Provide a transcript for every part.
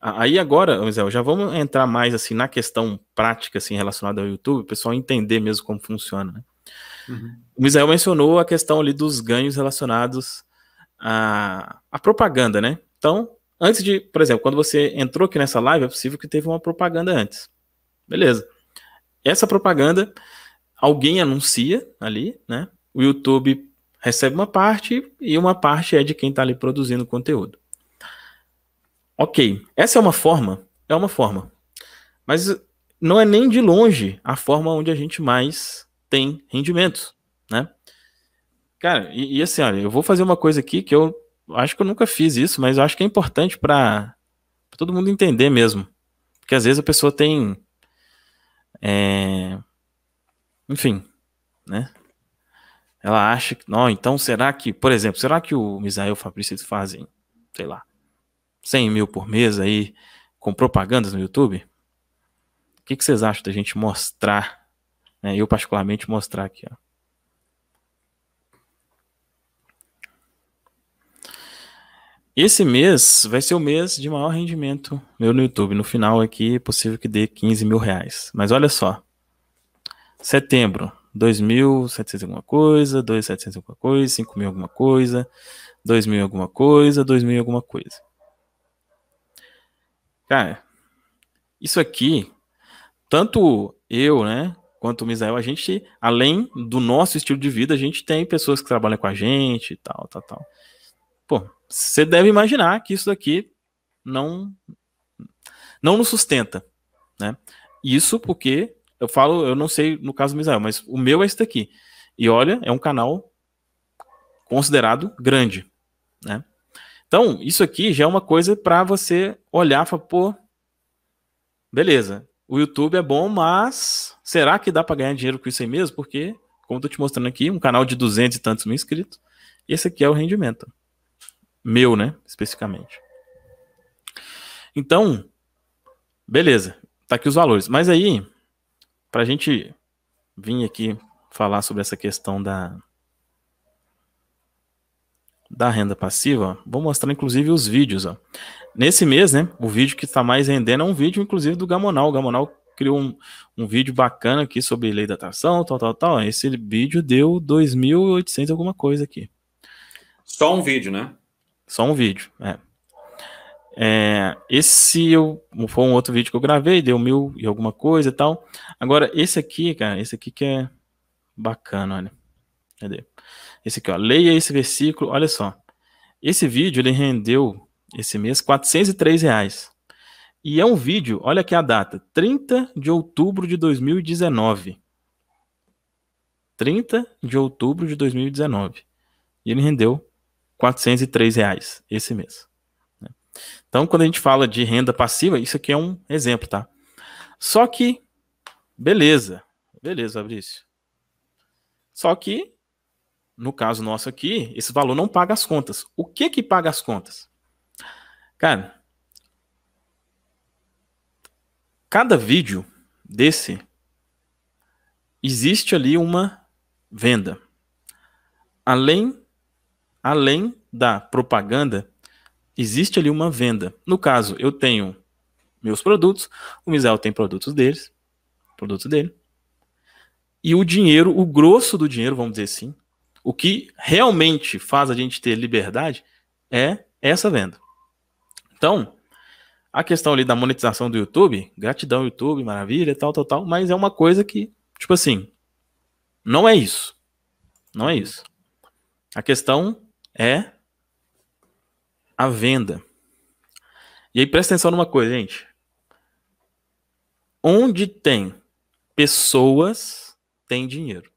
Aí agora, Zé, já vamos entrar mais assim na questão prática assim relacionada ao YouTube, o pessoal entender mesmo como funciona. Né? Uhum. O Misael mencionou a questão ali dos ganhos relacionados à, à propaganda, né? Então, antes de, por exemplo, quando você entrou aqui nessa live, é possível que teve uma propaganda antes. Beleza. Essa propaganda, alguém anuncia ali, né? O YouTube recebe uma parte e uma parte é de quem está ali produzindo conteúdo. Ok, essa é uma forma, é uma forma. Mas não é nem de longe a forma onde a gente mais tem rendimentos, né? Cara, e, e assim, olha, eu vou fazer uma coisa aqui que eu acho que eu nunca fiz isso, mas eu acho que é importante para todo mundo entender mesmo. Porque às vezes a pessoa tem. É, enfim, né? Ela acha que. Não, então será que, por exemplo, será que o Misael e o Fabrício fazem, sei lá, 100 mil por mês aí com propagandas no YouTube? O que, que vocês acham da gente mostrar? Né? Eu, particularmente, mostrar aqui. Ó. Esse mês vai ser o mês de maior rendimento meu no YouTube. No final aqui é possível que dê 15 mil reais. Mas olha só. Setembro, 2.700 alguma coisa, 2.700 alguma coisa, 5.000 alguma coisa, 2.000 alguma coisa, 2.000 alguma coisa. Cara, isso aqui, tanto eu, né, quanto o Misael, a gente, além do nosso estilo de vida, a gente tem pessoas que trabalham com a gente e tal, tal, tal. Pô, você deve imaginar que isso daqui não não nos sustenta, né? Isso porque eu falo, eu não sei no caso do Misael, mas o meu é esse daqui. E olha, é um canal considerado grande, né? Então, isso aqui já é uma coisa para você olhar e falar, pô, beleza, o YouTube é bom, mas será que dá para ganhar dinheiro com isso aí mesmo? Porque, como eu te mostrando aqui, um canal de 200 e tantos mil inscritos, esse aqui é o rendimento. Meu, né? Especificamente. Então, beleza. Tá aqui os valores. Mas aí, para a gente vir aqui falar sobre essa questão da, da renda passiva, vou mostrar inclusive os vídeos. Ó. Nesse mês, né, o vídeo que está mais rendendo é um vídeo, inclusive, do Gamonal. O Gamonal criou um, um vídeo bacana aqui sobre lei da atração, tal, tal, tal. Esse vídeo deu 2.800 alguma coisa aqui. Só um vídeo, né? Só um vídeo, é. é esse eu, foi um outro vídeo que eu gravei, deu mil e alguma coisa e tal. Agora, esse aqui, cara, esse aqui que é bacana, olha. Cadê? Esse aqui, ó. Leia esse versículo, olha só. Esse vídeo, ele rendeu, esse mês, 403 reais. E é um vídeo, olha aqui a data, 30 de outubro de 2019. 30 de outubro de 2019. E ele rendeu 403 reais esse mês. Né? Então, quando a gente fala de renda passiva, isso aqui é um exemplo, tá? Só que, beleza, beleza, Fabrício. Só que no caso nosso aqui, esse valor não paga as contas. O que que paga as contas? Cara, cada vídeo desse existe ali uma venda. Além além da propaganda, existe ali uma venda. No caso, eu tenho meus produtos, o Misael tem produtos deles, produtos dele. E o dinheiro, o grosso do dinheiro, vamos dizer assim, o que realmente faz a gente ter liberdade é essa venda. Então, a questão ali da monetização do YouTube, gratidão YouTube, maravilha, tal, tal, tal, mas é uma coisa que, tipo assim, não é isso. Não é isso. A questão é a venda. E aí presta atenção numa coisa, gente. Onde tem pessoas, tem dinheiro.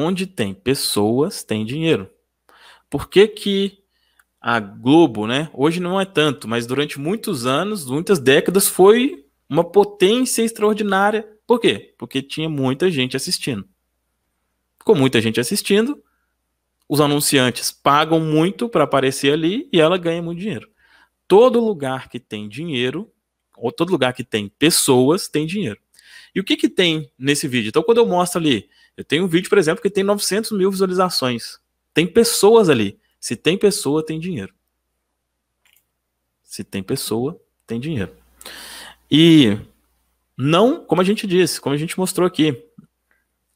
Onde tem pessoas, tem dinheiro. Por que, que a Globo, né? Hoje não é tanto, mas durante muitos anos, muitas décadas, foi uma potência extraordinária. Por quê? Porque tinha muita gente assistindo. Com muita gente assistindo, os anunciantes pagam muito para aparecer ali e ela ganha muito dinheiro. Todo lugar que tem dinheiro, ou todo lugar que tem pessoas, tem dinheiro. E o que, que tem nesse vídeo? Então, quando eu mostro ali eu tenho um vídeo, por exemplo, que tem 900 mil visualizações. Tem pessoas ali. Se tem pessoa, tem dinheiro. Se tem pessoa, tem dinheiro. E não, como a gente disse, como a gente mostrou aqui,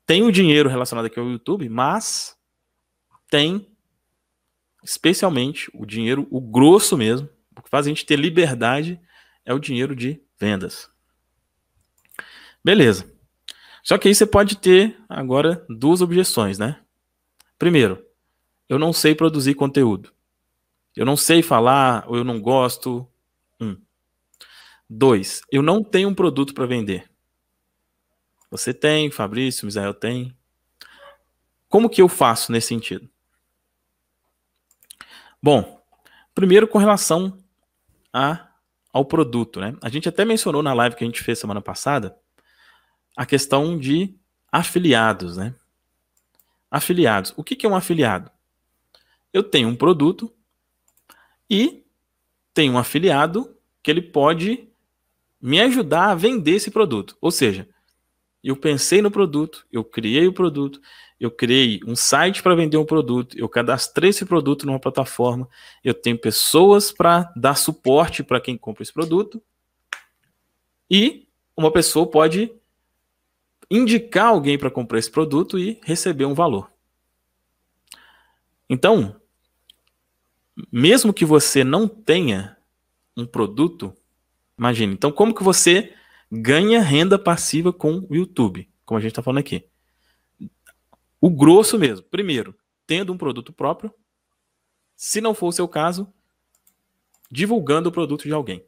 tem o dinheiro relacionado aqui ao YouTube, mas tem especialmente o dinheiro, o grosso mesmo, o que faz a gente ter liberdade é o dinheiro de vendas. Beleza. Só que aí você pode ter agora duas objeções, né? Primeiro, eu não sei produzir conteúdo. Eu não sei falar, ou eu não gosto. Um. Dois, eu não tenho um produto para vender. Você tem, Fabrício, Misael tem. Como que eu faço nesse sentido? Bom, primeiro com relação a, ao produto, né? A gente até mencionou na live que a gente fez semana passada a questão de afiliados, né? Afiliados. O que, é um afiliado? Eu tenho um produto e tenho um afiliado que ele pode me ajudar a vender esse produto. Ou seja, eu pensei no produto, eu criei o produto, eu criei um site para vender um produto, eu cadastrei esse produto numa plataforma, eu tenho pessoas para dar suporte para quem compra esse produto e uma pessoa pode indicar alguém para comprar esse produto e receber um valor. Então, mesmo que você não tenha um produto, imagine. Então, como que você ganha renda passiva com o YouTube? Como a gente está falando aqui. O grosso mesmo. Primeiro, tendo um produto próprio. Se não for o seu caso, divulgando o produto de alguém.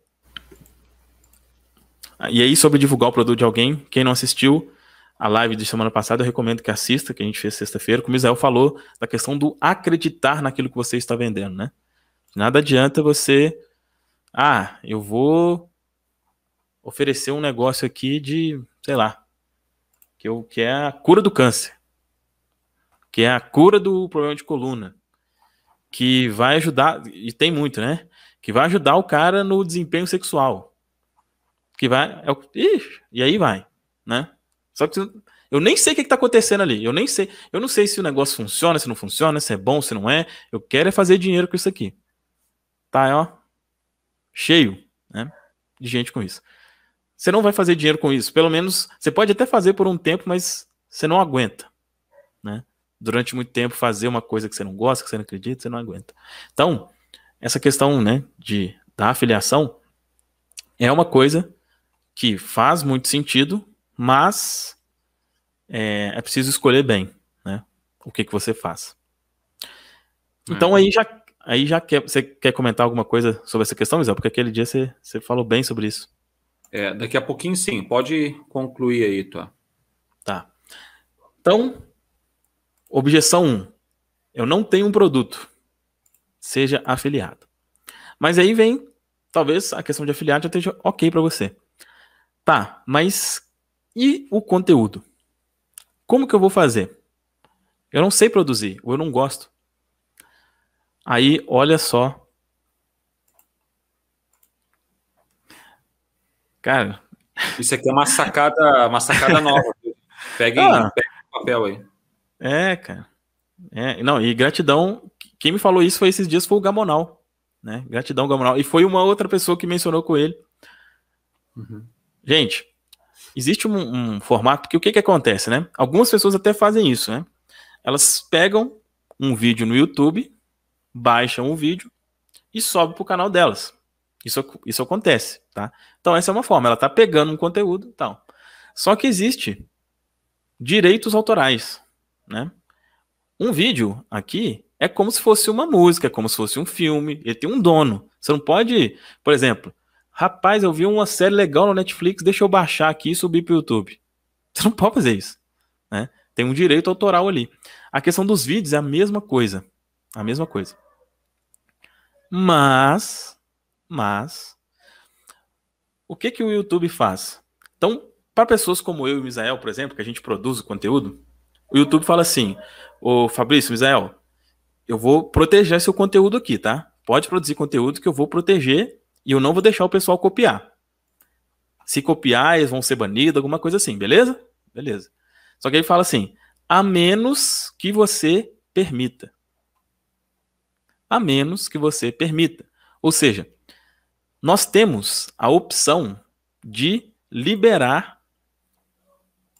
E aí, sobre divulgar o produto de alguém, quem não assistiu, a live de semana passada, eu recomendo que assista, que a gente fez sexta-feira, como Israel falou, da questão do acreditar naquilo que você está vendendo, né? Nada adianta você, ah, eu vou oferecer um negócio aqui de, sei lá, que, eu, que é a cura do câncer, que é a cura do problema de coluna, que vai ajudar, e tem muito, né? Que vai ajudar o cara no desempenho sexual. Que vai. É o, ixi, e aí vai, né? Só que eu nem sei o que está acontecendo ali. Eu nem sei. Eu não sei se o negócio funciona, se não funciona, se é bom, se não é. Eu quero é fazer dinheiro com isso aqui. Tá, ó. Cheio, né? De gente com isso. Você não vai fazer dinheiro com isso. Pelo menos você pode até fazer por um tempo, mas você não aguenta, né? Durante muito tempo fazer uma coisa que você não gosta, que você não acredita, você não aguenta. Então, essa questão, né, de da afiliação é uma coisa que faz muito sentido mas é, é preciso escolher bem, né? O que, que você faz. Então é. aí já, aí já quer, você quer comentar alguma coisa sobre essa questão, Isabel? Porque aquele dia você, você falou bem sobre isso. É, daqui a pouquinho sim, pode concluir aí, Tua. Tá. Então, objeção 1. Eu não tenho um produto. Seja afiliado. Mas aí vem, talvez, a questão de afiliado já esteja ok para você. Tá, mas e o conteúdo? Como que eu vou fazer? Eu não sei produzir, ou eu não gosto. Aí, olha só. Cara. Isso aqui é uma sacada, uma sacada nova. Peguem, ah, pegue o papel aí. É, cara. É, não, e gratidão. Quem me falou isso foi esses dias foi o Gamonal. Né? Gratidão, Gamonal. E foi uma outra pessoa que mencionou com ele. Uhum. Gente, Existe um, um formato que o que, que acontece, né? Algumas pessoas até fazem isso, né? Elas pegam um vídeo no YouTube, baixam o vídeo e sobe para o canal delas. Isso, isso acontece, tá? Então essa é uma forma, ela está pegando um conteúdo e tal. Só que existe direitos autorais, né? Um vídeo aqui é como se fosse uma música, é como se fosse um filme, ele tem um dono. Você não pode, por exemplo, Rapaz, eu vi uma série legal no Netflix, deixa eu baixar aqui e subir para o YouTube. Você não pode fazer isso. Né? Tem um direito autoral ali. A questão dos vídeos é a mesma coisa. A mesma coisa. Mas, mas, o que, que o YouTube faz? Então, para pessoas como eu e o Misael, por exemplo, que a gente produz o conteúdo, o YouTube fala assim: Ô Fabrício, Misael, eu vou proteger seu conteúdo aqui, tá? Pode produzir conteúdo que eu vou proteger e eu não vou deixar o pessoal copiar. Se copiar, eles vão ser banidos, alguma coisa assim, beleza? Beleza. Só que ele fala assim: a menos que você permita. A menos que você permita. Ou seja, nós temos a opção de liberar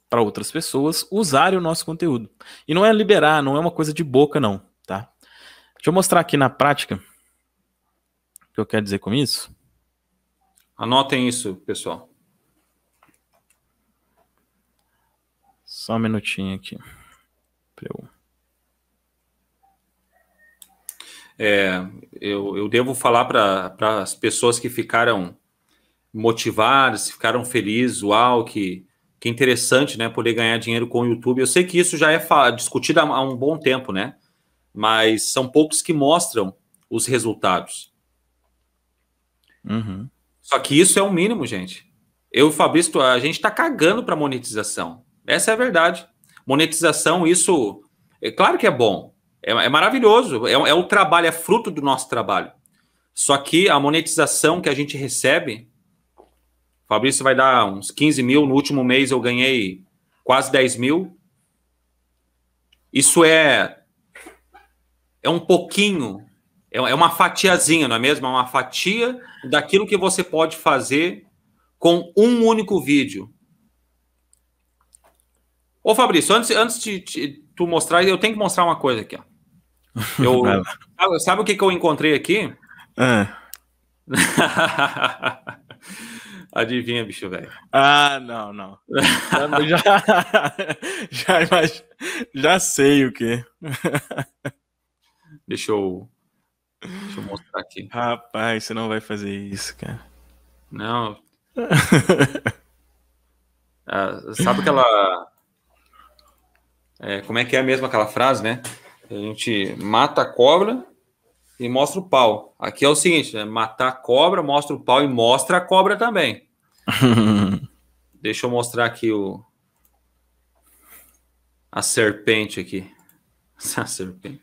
para outras pessoas usarem o nosso conteúdo. E não é liberar, não é uma coisa de boca, não, tá? Deixa eu mostrar aqui na prática o que eu quero dizer com isso. Anotem isso, pessoal. Só um minutinho aqui. Eu... É, eu, eu devo falar para as pessoas que ficaram motivadas, ficaram felizes, uau, que, que interessante, né, poder ganhar dinheiro com o YouTube. Eu sei que isso já é discutido há um bom tempo, né, mas são poucos que mostram os resultados. Uhum. Só que isso é o mínimo, gente. Eu Fabrício, a gente está cagando para monetização. Essa é a verdade. Monetização, isso. É claro que é bom. É, é maravilhoso. É, é o trabalho, é fruto do nosso trabalho. Só que a monetização que a gente recebe. Fabrício vai dar uns 15 mil. No último mês eu ganhei quase 10 mil. Isso é. É um pouquinho é, é uma fatiazinha, não é mesmo? É uma fatia daquilo que você pode fazer com um único vídeo. Ô Fabrício, antes, antes de, de tu mostrar, eu tenho que mostrar uma coisa aqui. Ó. Eu, sabe, sabe, o que, que eu encontrei aqui? É. Adivinha, bicho velho. Ah, não, não. já, já, já, já sei o que. Deixa eu Deixa eu mostrar aqui. Rapaz, você não vai fazer isso, cara. Não. ah, sabe aquela. É, como é que é mesmo aquela frase, né? A gente mata a cobra e mostra o pau. Aqui é o seguinte: né? matar a cobra, mostra o pau e mostra a cobra também. Deixa eu mostrar aqui o. A serpente aqui. A serpente.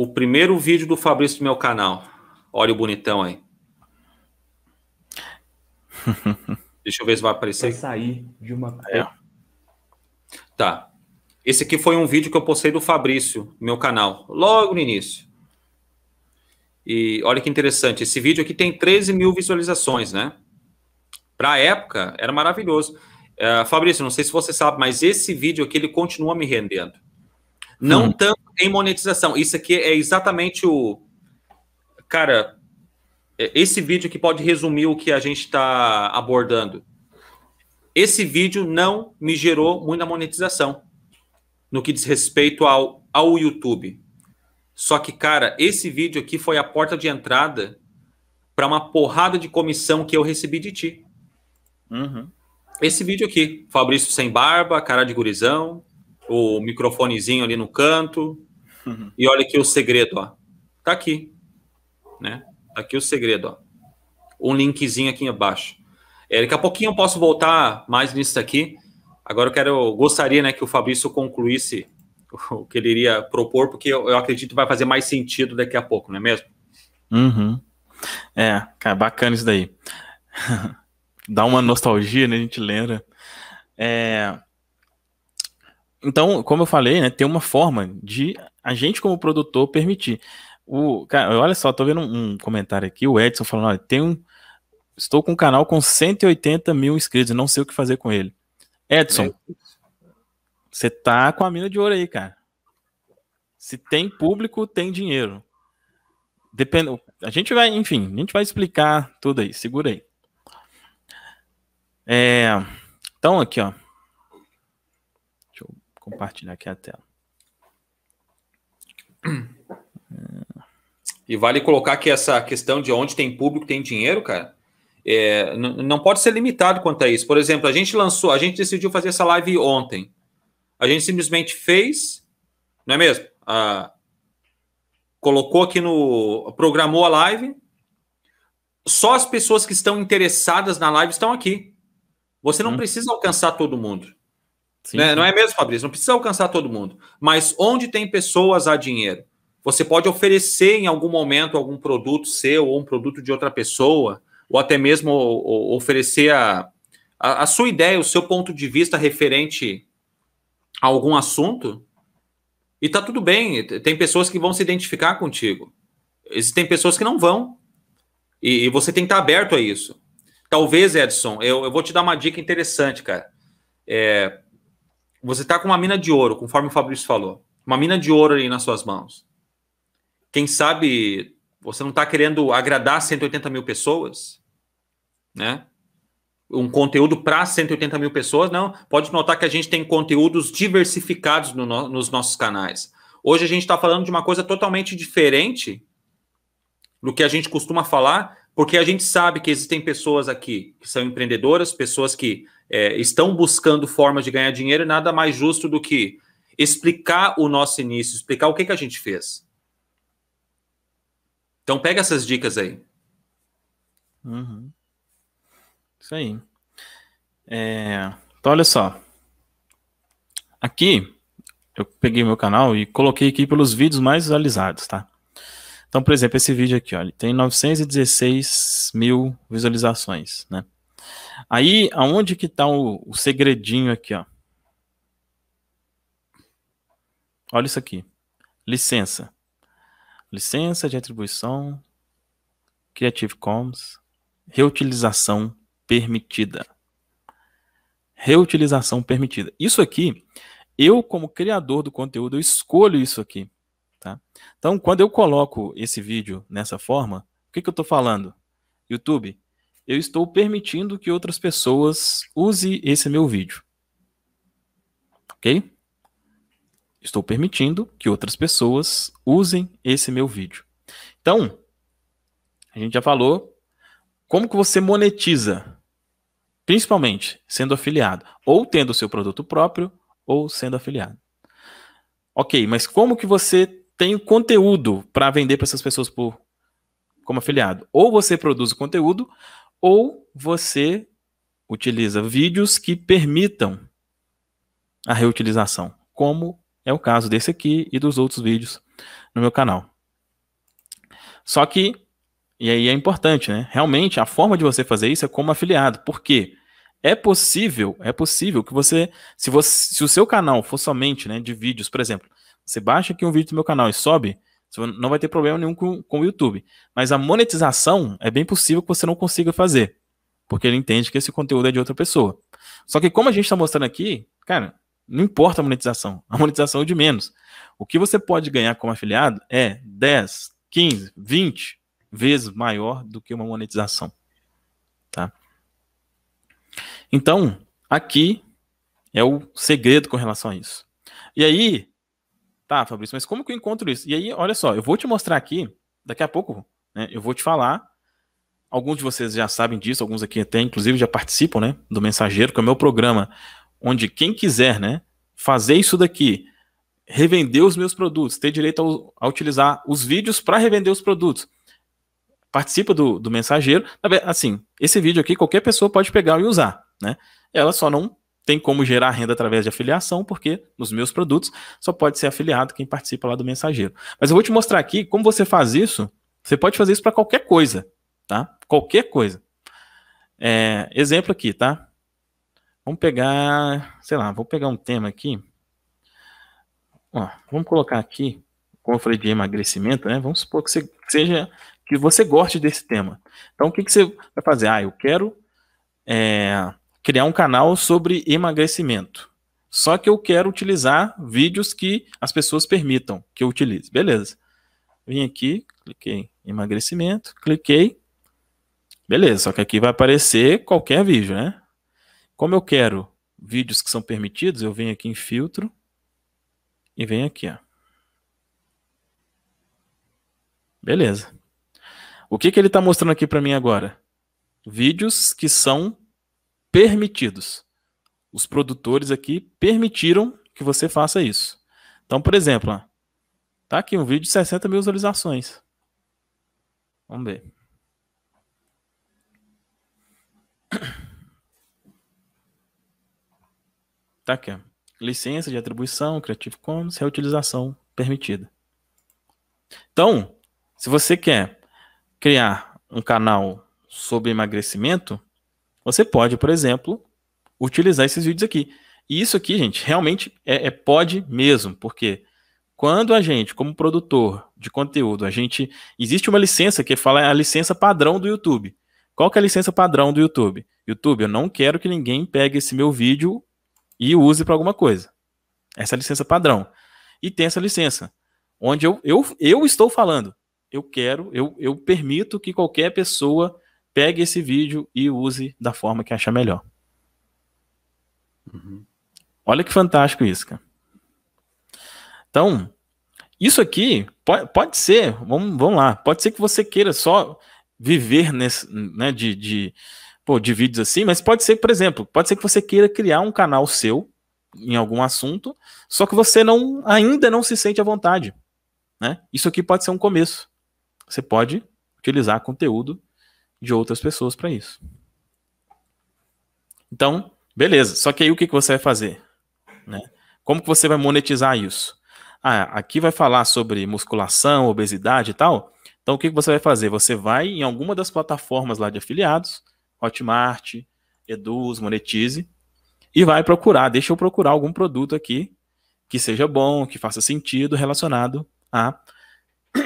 o primeiro vídeo do Fabrício do meu canal. Olha o bonitão aí. Deixa eu ver se vai aparecer. Vai sair de uma. É. Tá. Esse aqui foi um vídeo que eu postei do Fabrício, meu canal, logo no início. E olha que interessante, esse vídeo aqui tem 13 mil visualizações, né? Para a época, era maravilhoso. Uh, Fabrício, não sei se você sabe, mas esse vídeo aqui ele continua me rendendo. Não hum. tanto tem monetização. Isso aqui é exatamente o. Cara, é, esse vídeo que pode resumir o que a gente está abordando. Esse vídeo não me gerou muita monetização no que diz respeito ao, ao YouTube. Só que, cara, esse vídeo aqui foi a porta de entrada para uma porrada de comissão que eu recebi de ti. Uhum. Esse vídeo aqui, Fabrício sem barba, cara de gurizão, o microfonezinho ali no canto, Uhum. E olha aqui o segredo, ó. Tá aqui, né? Tá aqui o segredo, ó. Um linkzinho aqui embaixo. É, daqui a pouquinho eu posso voltar mais nisso aqui. Agora eu quero, eu gostaria, né, que o Fabrício concluísse o que ele iria propor, porque eu, eu acredito que vai fazer mais sentido daqui a pouco, não é mesmo? Uhum. É, cara, bacana isso daí. Dá uma nostalgia, né? A gente lembra. É, então, como eu falei, né, tem uma forma de a gente, como produtor, permitir. O, cara, olha só, tô vendo um comentário aqui, o Edson falando, olha, tem um, estou com um canal com 180 mil inscritos, não sei o que fazer com ele. Edson, você tá com a mina de ouro aí, cara. Se tem público, tem dinheiro. Depende, a gente vai, enfim, a gente vai explicar tudo aí, segura aí. É, então, aqui, ó compartilhar aqui a tela. E vale colocar que essa questão de onde tem público, tem dinheiro, cara, é, não pode ser limitado quanto a isso. Por exemplo, a gente lançou, a gente decidiu fazer essa live ontem. A gente simplesmente fez, não é mesmo? Ah, colocou aqui no. programou a live. Só as pessoas que estão interessadas na live estão aqui. Você não hum. precisa alcançar todo mundo. Sim, né? sim. Não é mesmo, Fabrício? Não precisa alcançar todo mundo. Mas onde tem pessoas há dinheiro. Você pode oferecer em algum momento algum produto seu ou um produto de outra pessoa, ou até mesmo oferecer a, a, a sua ideia, o seu ponto de vista referente a algum assunto. E tá tudo bem. Tem pessoas que vão se identificar contigo. Existem pessoas que não vão. E, e você tem que estar tá aberto a isso. Talvez, Edson, eu, eu vou te dar uma dica interessante, cara. É, você está com uma mina de ouro, conforme o Fabrício falou. Uma mina de ouro aí nas suas mãos. Quem sabe você não está querendo agradar 180 mil pessoas, né? Um conteúdo para 180 mil pessoas, não. Pode notar que a gente tem conteúdos diversificados no, nos nossos canais. Hoje a gente está falando de uma coisa totalmente diferente do que a gente costuma falar, porque a gente sabe que existem pessoas aqui que são empreendedoras, pessoas que é, estão buscando formas de ganhar dinheiro, e nada mais justo do que explicar o nosso início, explicar o que, que a gente fez. Então pega essas dicas aí. Uhum. Isso aí. É... Então olha só. Aqui eu peguei meu canal e coloquei aqui pelos vídeos mais visualizados, tá? Então, por exemplo, esse vídeo aqui, olha, tem 916 mil visualizações, né? Aí, aonde que está o, o segredinho aqui, ó? Olha isso aqui. Licença. Licença de atribuição. Creative Commons. Reutilização permitida. Reutilização permitida. Isso aqui, eu como criador do conteúdo, eu escolho isso aqui. Tá? Então, quando eu coloco esse vídeo nessa forma, o que, que eu estou falando? YouTube, eu estou permitindo que outras pessoas use esse meu vídeo. Ok? Estou permitindo que outras pessoas usem esse meu vídeo. Então, a gente já falou como que você monetiza, principalmente sendo afiliado, ou tendo o seu produto próprio, ou sendo afiliado. Ok, mas como que você tem o conteúdo para vender para essas pessoas por, como afiliado? Ou você produz o conteúdo, ou você utiliza vídeos que permitam a reutilização, como é o caso desse aqui e dos outros vídeos no meu canal. Só que, e aí é importante, né? Realmente a forma de você fazer isso é como afiliado, porque é possível, é possível que você, se você, se o seu canal for somente, né, de vídeos, por exemplo, você baixa aqui um vídeo do meu canal e sobe, você não vai ter problema nenhum com, com o YouTube. Mas a monetização é bem possível que você não consiga fazer. Porque ele entende que esse conteúdo é de outra pessoa. Só que como a gente está mostrando aqui, cara, não importa a monetização. A monetização é de menos. O que você pode ganhar como afiliado é 10, 15, 20 vezes maior do que uma monetização. Tá? Então, aqui é o segredo com relação a isso. E aí, Tá, Fabrício, mas como que eu encontro isso? E aí, olha só, eu vou te mostrar aqui, daqui a pouco, né, eu vou te falar. Alguns de vocês já sabem disso, alguns aqui até, inclusive, já participam, né, do Mensageiro, que é o meu programa, onde quem quiser, né, fazer isso daqui, revender os meus produtos, ter direito a, a utilizar os vídeos para revender os produtos. Participa do, do mensageiro. Assim, esse vídeo aqui qualquer pessoa pode pegar e usar, né? Ela só não tem como gerar renda através de afiliação, porque nos meus produtos só pode ser afiliado quem participa lá do mensageiro. Mas eu vou te mostrar aqui como você faz isso. Você pode fazer isso para qualquer coisa, tá? Qualquer coisa. É, exemplo aqui, tá? Vamos pegar, sei lá, vou pegar um tema aqui. Ó, vamos colocar aqui, como eu falei de emagrecimento, né? Vamos supor que você, seja que você goste desse tema. Então, o que, que você vai fazer? Ah, eu quero é, criar um canal sobre emagrecimento. Só que eu quero utilizar vídeos que as pessoas permitam que eu utilize. Beleza. Vim aqui, cliquei em emagrecimento, cliquei. Beleza, só que aqui vai aparecer qualquer vídeo, né? Como eu quero vídeos que são permitidos, eu venho aqui em filtro e venho aqui, ó. Beleza. O que, que ele está mostrando aqui para mim agora? Vídeos que são permitidos. Os produtores aqui permitiram que você faça isso. Então, por exemplo, tá aqui um vídeo de 60 mil visualizações. Vamos ver. Tá aqui. Licença de atribuição, Creative Commons, reutilização permitida. Então, se você quer criar um canal sobre emagrecimento, você pode, por exemplo, utilizar esses vídeos aqui. E isso aqui, gente, realmente é, é pode mesmo, porque quando a gente, como produtor de conteúdo, a gente existe uma licença que fala é a licença padrão do YouTube. Qual que é a licença padrão do YouTube? YouTube, eu não quero que ninguém pegue esse meu vídeo e use para alguma coisa. Essa é a licença padrão. E tem essa licença, onde eu, eu, eu estou falando. Eu quero, eu, eu permito que qualquer pessoa pegue esse vídeo e use da forma que achar melhor. Uhum. Olha que fantástico isso, cara. Então, isso aqui pode, pode ser, vamos, vamos lá, pode ser que você queira só viver nesse, né, de, de, pô, de vídeos assim, mas pode ser, por exemplo, pode ser que você queira criar um canal seu em algum assunto, só que você não ainda não se sente à vontade. Né? Isso aqui pode ser um começo. Você pode utilizar conteúdo de outras pessoas para isso. Então, beleza. Só que aí o que, que você vai fazer? Né? Como que você vai monetizar isso? Ah, aqui vai falar sobre musculação, obesidade e tal. Então, o que, que você vai fazer? Você vai em alguma das plataformas lá de afiliados, Hotmart, Eduz, Monetize, e vai procurar, deixa eu procurar algum produto aqui que seja bom, que faça sentido relacionado a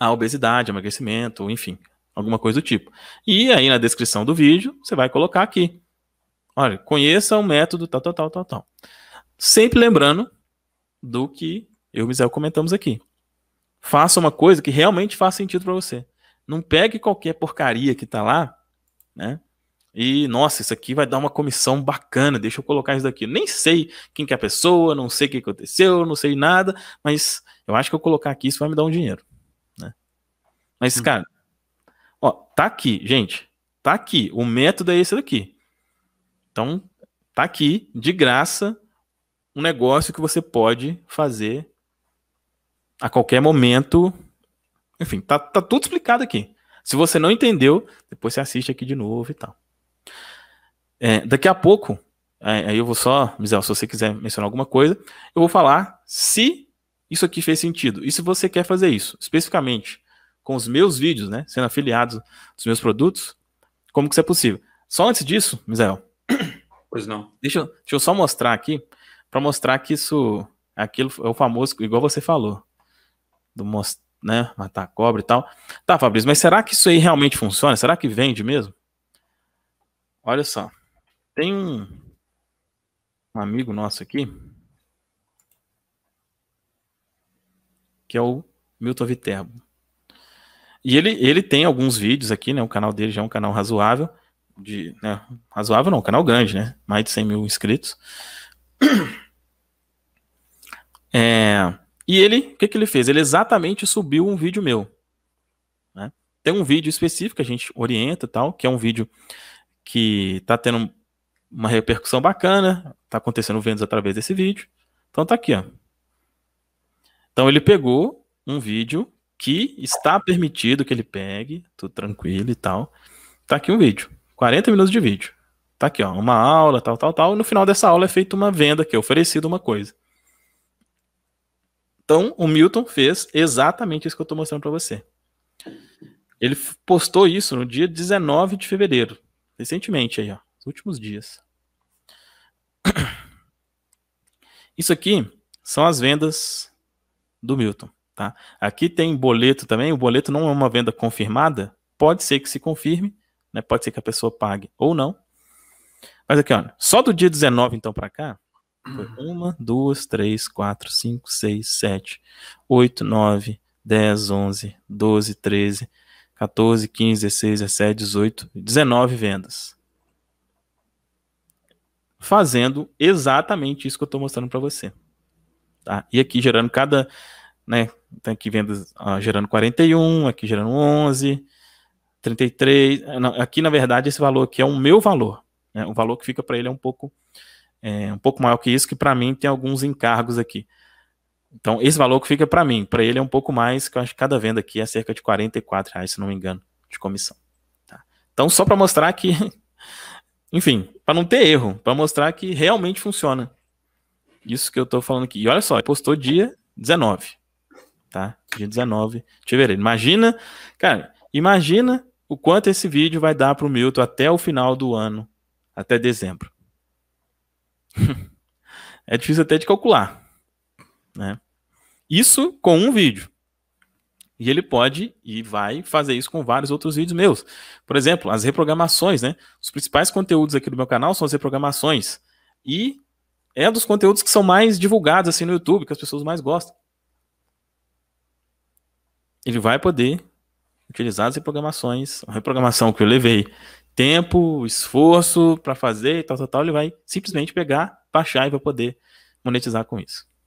a obesidade, emagrecimento, enfim, alguma coisa do tipo. E aí na descrição do vídeo, você vai colocar aqui. Olha, conheça o método tal, tal, tal, tal, tal. Sempre lembrando do que eu e o Mizel comentamos aqui. Faça uma coisa que realmente faz sentido para você. Não pegue qualquer porcaria que tá lá, né? E, nossa, isso aqui vai dar uma comissão bacana, deixa eu colocar isso daqui. Eu nem sei quem que é a pessoa, não sei o que aconteceu, não sei nada, mas eu acho que eu colocar aqui isso vai me dar um dinheiro. Né? Mas, hum. cara, Ó, tá aqui, gente. Tá aqui. O método é esse daqui. Então, tá aqui, de graça, um negócio que você pode fazer a qualquer momento. Enfim, tá, tá tudo explicado aqui. Se você não entendeu, depois você assiste aqui de novo e tal. É, daqui a pouco, é, aí eu vou só, Mizel, se você quiser mencionar alguma coisa, eu vou falar se isso aqui fez sentido. E se você quer fazer isso, especificamente, com os meus vídeos, né? Sendo afiliados dos meus produtos. Como que isso é possível? Só antes disso, Misael. Pois não. Deixa eu, deixa eu só mostrar aqui, para mostrar que isso, aquilo é o famoso, igual você falou, do né, matar cobra e tal. Tá, Fabrício, mas será que isso aí realmente funciona? Será que vende mesmo? Olha só, tem um, um amigo nosso aqui, que é o Milton Viterbo. E ele, ele tem alguns vídeos aqui, né? O canal dele já é um canal razoável. De, né, razoável não, um canal grande, né? Mais de 100 mil inscritos. É, e ele, o que, que ele fez? Ele exatamente subiu um vídeo meu. Né? Tem um vídeo específico que a gente orienta e tal, que é um vídeo que tá tendo uma repercussão bacana, tá acontecendo vendas através desse vídeo. Então tá aqui, ó. Então ele pegou um vídeo que está permitido que ele pegue, tudo tranquilo e tal. Tá aqui um vídeo, 40 minutos de vídeo. Tá aqui, ó, uma aula, tal, tal, tal. E no final dessa aula é feita uma venda, que é oferecida uma coisa. Então, o Milton fez exatamente isso que eu estou mostrando para você. Ele postou isso no dia 19 de fevereiro, recentemente aí, ó, nos últimos dias. Isso aqui são as vendas do Milton. Tá? Aqui tem boleto também, o boleto não é uma venda confirmada, pode ser que se confirme, né? pode ser que a pessoa pague ou não. Mas aqui, olha, só do dia 19 então para cá, foi uhum. uma, duas, três, quatro, cinco, seis, sete, oito, nove, 10, 11, 12, 13, 14, 15, 16, 17, 18, 19 vendas. Fazendo exatamente isso que eu estou mostrando para você. Tá? E aqui gerando cada né? Tem aqui vendas ah, gerando 41, aqui gerando 11, 33. Aqui, na verdade, esse valor aqui é o meu valor. Né? O valor que fica para ele é um pouco é, um pouco maior que isso, que para mim tem alguns encargos aqui. Então, esse valor que fica para mim, para ele é um pouco mais, que eu acho que cada venda aqui é cerca de 44 reais, se não me engano, de comissão. Tá? Então, só para mostrar que, enfim, para não ter erro, para mostrar que realmente funciona. Isso que eu estou falando aqui. E olha só, postou dia 19 tá? Dia 19 de fevereiro. Imagina, cara, imagina o quanto esse vídeo vai dar para o Milton até o final do ano, até dezembro. é difícil até de calcular, né? Isso com um vídeo. E ele pode e vai fazer isso com vários outros vídeos meus. Por exemplo, as reprogramações, né? Os principais conteúdos aqui do meu canal são as reprogramações. E é dos conteúdos que são mais divulgados assim no YouTube, que as pessoas mais gostam ele vai poder utilizar as reprogramações, a reprogramação que eu levei tempo, esforço para fazer e tal, tal, tal, ele vai simplesmente pegar, baixar e vai poder monetizar com isso.